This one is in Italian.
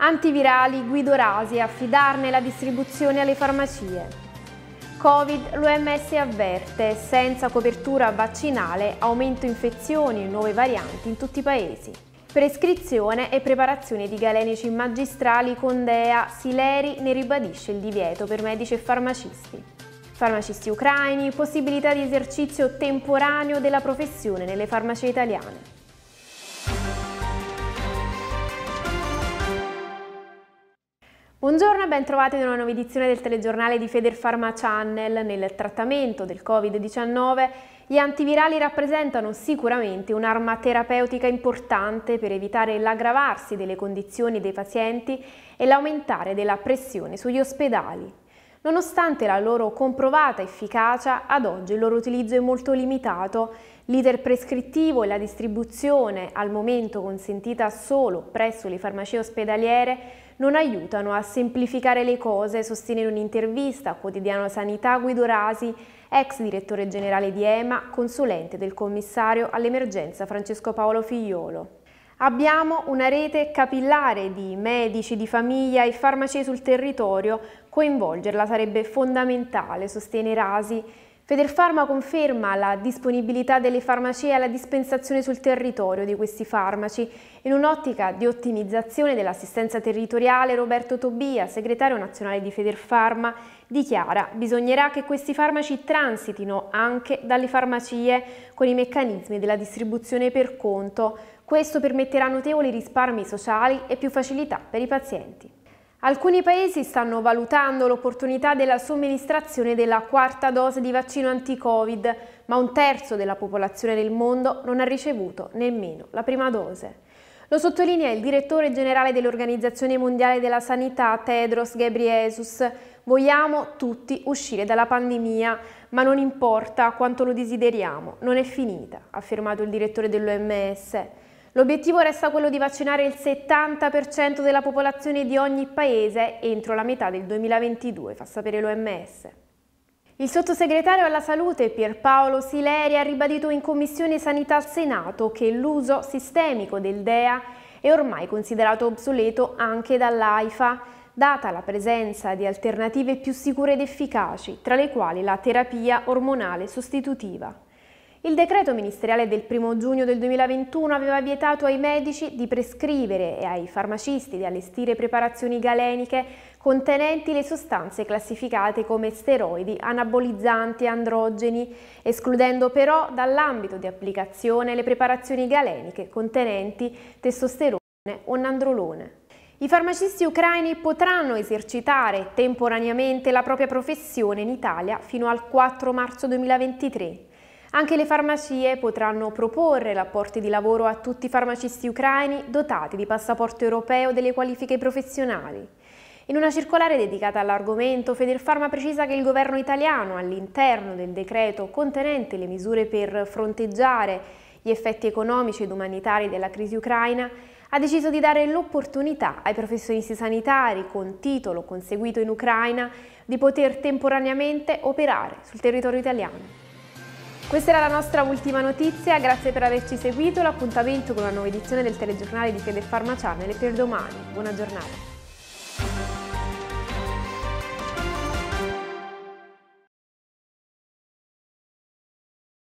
Antivirali Guido Rasi, affidarne la distribuzione alle farmacie. Covid, l'OMS avverte, senza copertura vaccinale, aumento infezioni e nuove varianti in tutti i paesi. Prescrizione e preparazione di galenici magistrali con DEA, Sileri ne ribadisce il divieto per medici e farmacisti. Farmacisti ucraini, possibilità di esercizio temporaneo della professione nelle farmacie italiane. Buongiorno e ben trovati in una nuova edizione del telegiornale di Federpharma Channel. Nel trattamento del Covid-19 gli antivirali rappresentano sicuramente un'arma terapeutica importante per evitare l'aggravarsi delle condizioni dei pazienti e l'aumentare della pressione sugli ospedali. Nonostante la loro comprovata efficacia, ad oggi il loro utilizzo è molto limitato. L'iter prescrittivo e la distribuzione, al momento consentita solo presso le farmacie ospedaliere, non aiutano a semplificare le cose, sostiene in un'intervista a Quotidiano Sanità Guido Rasi, ex direttore generale di EMA, consulente del commissario all'emergenza Francesco Paolo Figliolo. Abbiamo una rete capillare di medici, di famiglia e farmacie sul territorio, coinvolgerla sarebbe fondamentale, sostiene Rasi, Federfarma conferma la disponibilità delle farmacie alla dispensazione sul territorio di questi farmaci. In un'ottica di ottimizzazione dell'assistenza territoriale, Roberto Tobia, segretario nazionale di Federfarma, dichiara bisognerà che questi farmaci transitino anche dalle farmacie con i meccanismi della distribuzione per conto. Questo permetterà notevoli risparmi sociali e più facilità per i pazienti. Alcuni paesi stanno valutando l'opportunità della somministrazione della quarta dose di vaccino anti-Covid, ma un terzo della popolazione del mondo non ha ricevuto nemmeno la prima dose. Lo sottolinea il direttore generale dell'Organizzazione Mondiale della Sanità, Tedros Ghebreyesus. Vogliamo tutti uscire dalla pandemia, ma non importa quanto lo desideriamo, non è finita, ha affermato il direttore dell'OMS. L'obiettivo resta quello di vaccinare il 70% della popolazione di ogni paese entro la metà del 2022, fa sapere l'OMS. Il sottosegretario alla salute Pierpaolo Sileri ha ribadito in Commissione Sanità al Senato che l'uso sistemico del DEA è ormai considerato obsoleto anche dall'AIFA, data la presenza di alternative più sicure ed efficaci, tra le quali la terapia ormonale sostitutiva. Il decreto ministeriale del 1 giugno del 2021 aveva vietato ai medici di prescrivere e ai farmacisti di allestire preparazioni galeniche contenenti le sostanze classificate come steroidi, anabolizzanti e androgeni, escludendo però dall'ambito di applicazione le preparazioni galeniche contenenti testosterone o nandrolone. I farmacisti ucraini potranno esercitare temporaneamente la propria professione in Italia fino al 4 marzo 2023. Anche le farmacie potranno proporre rapporti di lavoro a tutti i farmacisti ucraini dotati di passaporto europeo delle qualifiche professionali. In una circolare dedicata all'argomento, Federfarma precisa che il governo italiano, all'interno del decreto contenente le misure per fronteggiare gli effetti economici ed umanitari della crisi ucraina, ha deciso di dare l'opportunità ai professionisti sanitari con titolo conseguito in Ucraina di poter temporaneamente operare sul territorio italiano. Questa era la nostra ultima notizia, grazie per averci seguito, l'appuntamento con la nuova edizione del telegiornale di Fede Pharma Channel è per domani. Buona giornata.